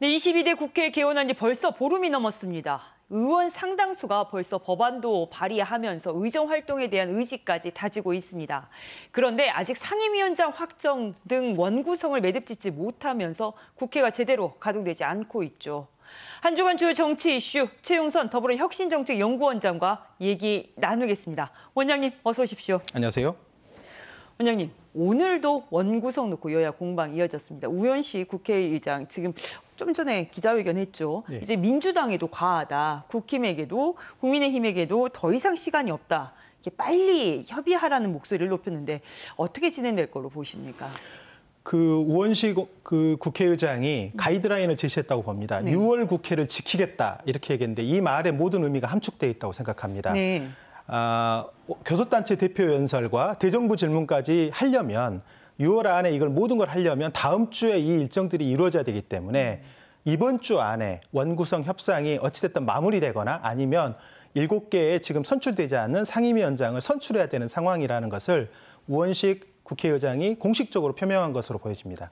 네, 22대 국회 개원한 지 벌써 보름이 넘었습니다. 의원 상당수가 벌써 법안도 발의하면서 의정 활동에 대한 의지까지 다지고 있습니다. 그런데 아직 상임위원장 확정 등 원구성을 매듭짓지 못하면서 국회가 제대로 가동되지 않고 있죠. 한 주간 주요 정치 이슈 최용선 더불어혁신정책연구원장과 얘기 나누겠습니다. 원장님 어서 오십시오. 안녕하세요. 원장님 오늘도 원구성 놓고 여야 공방 이어졌습니다. 우현 씨 국회의장 지금 좀 전에 기자회견했죠. 네. 이제 민주당에도 과하다. 국힘에게도 국민의힘에게도 더 이상 시간이 없다. 이렇게 빨리 협의하라는 목소리를 높였는데 어떻게 진행될 걸로 보십니까? 그 우원식 그 국회의장이 음. 가이드라인을 제시했다고 봅니다. 네. 6월 국회를 지키겠다 이렇게 얘기했는데 이 말의 모든 의미가 함축되어 있다고 생각합니다. 네. 아, 어, 교섭단체 대표 연설과 대정부 질문까지 하려면 6월 안에 이걸 모든 걸 하려면 다음 주에 이 일정들이 이루어져야 되기 때문에 이번 주 안에 원구성 협상이 어찌됐든 마무리되거나 아니면 7개의 지금 선출되지 않는 상임위원장을 선출해야 되는 상황이라는 것을 우원식 국회의장이 공식적으로 표명한 것으로 보여집니다.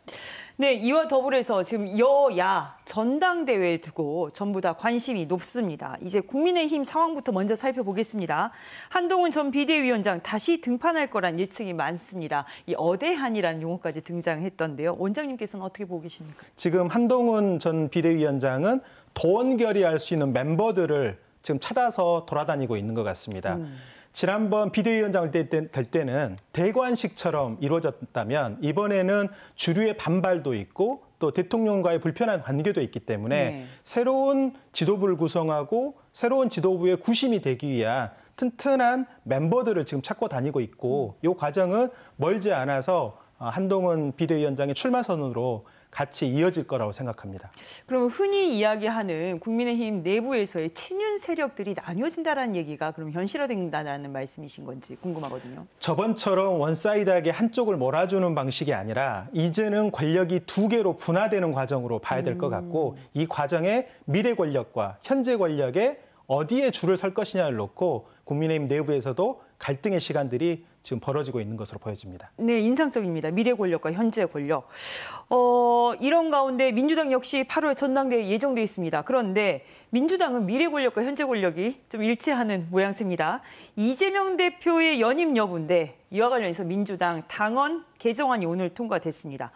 네, 이와 더불어서 지금 여야 전당대회에 두고 전부 다 관심이 높습니다. 이제 국민의힘 상황부터 먼저 살펴보겠습니다. 한동훈 전 비대위원장 다시 등판할 거란 예측이 많습니다. 이 어대한이라는 용어까지 등장했던데요. 원장님께서는 어떻게 보고 계십니까? 지금 한동훈 전 비대위원장은 돈결의할수 있는 멤버들을 지금 찾아서 돌아다니고 있는 것 같습니다. 음. 지난번 비대위원장 을 때, 될 때는 대관식처럼 이루어졌다면 이번에는 주류의 반발도 있고 또 대통령과의 불편한 관계도 있기 때문에 네. 새로운 지도부를 구성하고 새로운 지도부의 구심이 되기 위한 튼튼한 멤버들을 지금 찾고 다니고 있고 이 과정은 멀지 않아서 어, 한동훈 비대위원장의 출마 선언으로 같이 이어질 거라고 생각합니다. 그럼 흔히 이야기하는 국민의힘 내부에서의 친윤 세력들이 나뉘어진다라는 얘기가 그럼 현실화된다라는 말씀이신 건지 궁금하거든요. 저번처럼 원사이드하게 한쪽을 몰아주는 방식이 아니라 이제는 권력이 두 개로 분화되는 과정으로 봐야 될 것 같고 음. 이 과정에 미래 권력과 현재 권력의 어디에 줄을 설 것이냐를 놓고 국민의힘 내부에서도 갈등의 시간들이 지금 벌어지고 있는 것으로 보여집니다. 네, 인상적입니다. 미래 권력과 현재 권력. 어, 이런 가운데 민주당 역시 8월 전당대회 예정돼 있습니다. 그런데 민주당은 미래 권력과 현재 권력이 좀 일치하는 모양새입니다. 이재명 대표의 연임 여부인데 이와 관련해서 민주당 당원 개정안이 오늘 통과됐습니다.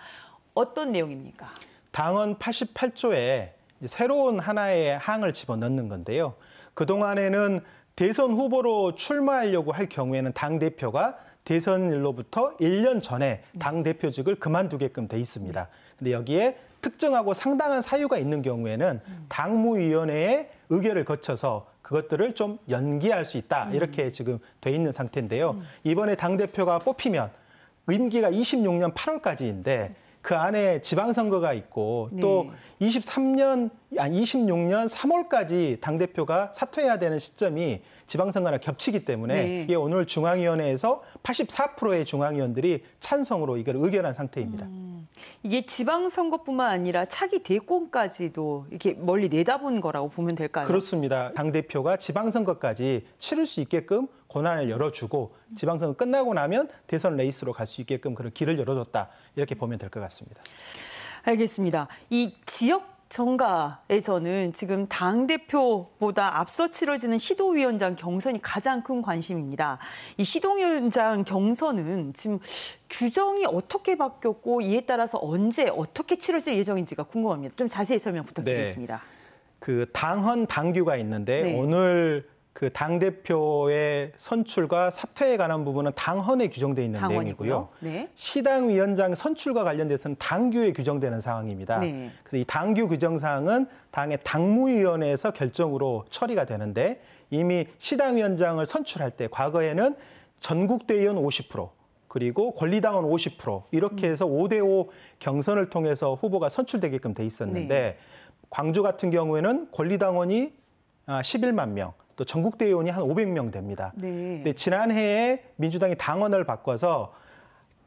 어떤 내용입니까? 당헌 88조에 새로운 하나의 항을 집어넣는 건데요. 그동안에는 대선 후보로 출마하려고 할 경우에는 당 대표가 대선일로부터 1년 전에 당 대표직을 그만두게끔 돼 있습니다. 근데 여기에 특정하고 상당한 사유가 있는 경우에는 당무위원회의 의결을 거쳐서 그것들을 좀 연기할 수 있다 음. 이렇게 지금 돼 있는 상태인데요. 음. 이번에 당 대표가 뽑히면 임기가 26년 8월까지인데 그 안에 지방선거가 있고 네. 또 23년 아니 26년 3월까지 당 대표가 사퇴해야 되는 시점이 지방선거랑 겹치기 때문에 네. 이게 오늘 중앙위원회에서 84%의 중앙위원들이 찬성으로 이걸 의결한 상태입니다. 음. 이게 지방선거뿐만 아니라 차기 대권까지도 이렇게 멀리 내다본 거라고 보면 될까요? 그렇습니다. 당대표가 지방선거까지 치를 수 있게끔 권한을 열어주고 지방선거 끝나고 나면 대선 레이스로 갈 수 있게끔 그런 길을 열어줬다. 이렇게 보면 될 것 같습니다. 알겠습니다. 이 지역 정가에서는 지금 당 대표보다 앞서 치러지는 시도위원장 경선이 가장 큰 관심입니다. 이 시도위원장 경선은 지금 규정이 어떻게 바뀌었고 이에 따라서 언제 어떻게 치러질 예정인지가 궁금합니다. 좀 자세히 설명 네. 부탁드리겠습니다. 네. 그 당헌 당규가 있는데 네. 오늘 그당 대표의 선출과 사퇴에 관한 부분은 당헌에 규정돼 있는 내용이고요. 네. 시당 위원장 선출과 관련돼서는 당규에 규정되는 상황입니다. 네. 그래서 이 당규 규정 사항은 당의 당무위원회에서 결정으로 처리가 되는데 이미 시당 위원장을 선출할 때 과거에는 전국대의원 50% 그리고 권리당원 50% 이렇게 해서 5대5 음. 경선을 통해서 후보가 선출되게끔 돼 있었는데 네. 광주 같은 경우에는 권리당원이 11만 아, 명, 또 전국대의원이 한 500명 됩니다. 네. 근데 지난해에 민주당이 당원을 바꿔서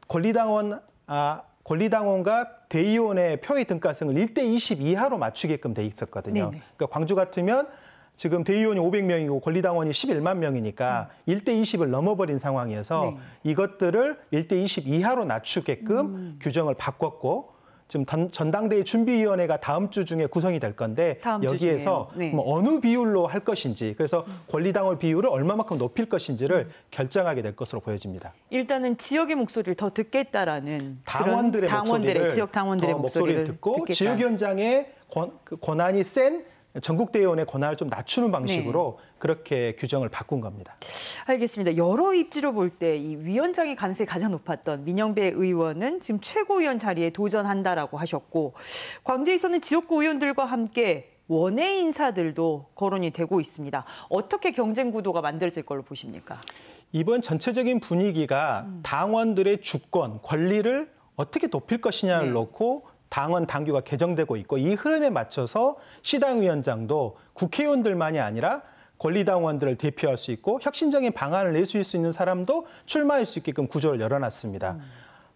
권리당원 아 권리당원과 대의원의 표의 등가성을 1대 20 이하로 맞추게끔 돼 있었거든요. 네네. 그러니까 광주 같으면 지금 대의원이 500명이고 권리당원이 11만 명이니까 음. 1대 20을 넘어버린 상황이어서 네. 이것들을 1대 20 이하로 낮추게끔 음. 규정을 바꿨고 지금 전당대회 준비위원회가 다음 주 중에 구성이 될 건데 여기에서 네. 뭐 어느 비율로 할 것인지 그래서 음. 권리당원 비율을 얼마만큼 높일 것인지를 음. 결정하게 될 것으로 보여집니다. 일단은 지역의 목소리를 더 듣겠다라는 당원들의, 당원들의 지역 당원들의 목소리를, 목소리를 듣고 지역현장의 권, 그 권한이 센 전국대의원의 권한을 좀 낮추는 방식으로 네. 그렇게 규정을 바꾼 겁니다. 알겠습니다. 여러 입지로 볼 때 이 위원장의 가능성이 가장 높았던 민영배 의원은 지금 최고위원 자리에 도전한다라고 하셨고 광주에서는 지역구 의원들과 함께 원외 인사들도 거론이 되고 있습니다. 어떻게 경쟁 구도가 만들어질 걸로 보십니까? 이번 전체적인 분위기가 음. 당원들의 주권, 권리를 어떻게 높일 것이냐를 네. 놓고 당원 당규가 개정되고 있고 이 흐름에 맞춰서 시당 위원장도 국회의원들만이 아니라 권리당원들을 대표할 수 있고 혁신적인 방안을 내수수 있는 사람도 출마할 수 있게끔 구조를 열어놨습니다. 음.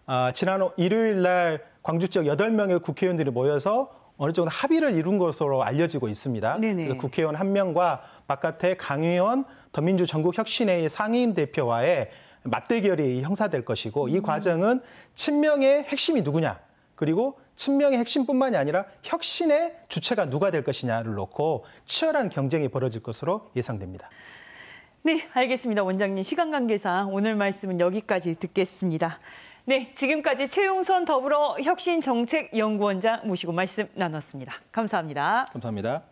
아, 지난 일요일 날 광주 지역 8명의 국회의원들이 모여서 어느 정도 합의를 이룬 것으로 알려지고 있습니다. 국회의원 한 명과 바깥에 강의원 더민주 전국혁신회의 상임 대표와의 맞대결이 형사될 것이고 이 음. 과정은 친명의 핵심이 누구냐 그리고 친명의 핵심뿐만이 아니라 혁신의 주체가 누가 될 것이냐를 놓고 치열한 경쟁이 벌어질 것으로 예상됩니다. 네, 알겠습니다. 원장님 시간 관계상 오늘 말씀은 여기까지 듣겠습니다. 네, 지금까지 최용선 더불어 혁신정책연구원장 모시고 말씀 나눴습니다. 감사합니다. 감사합니다.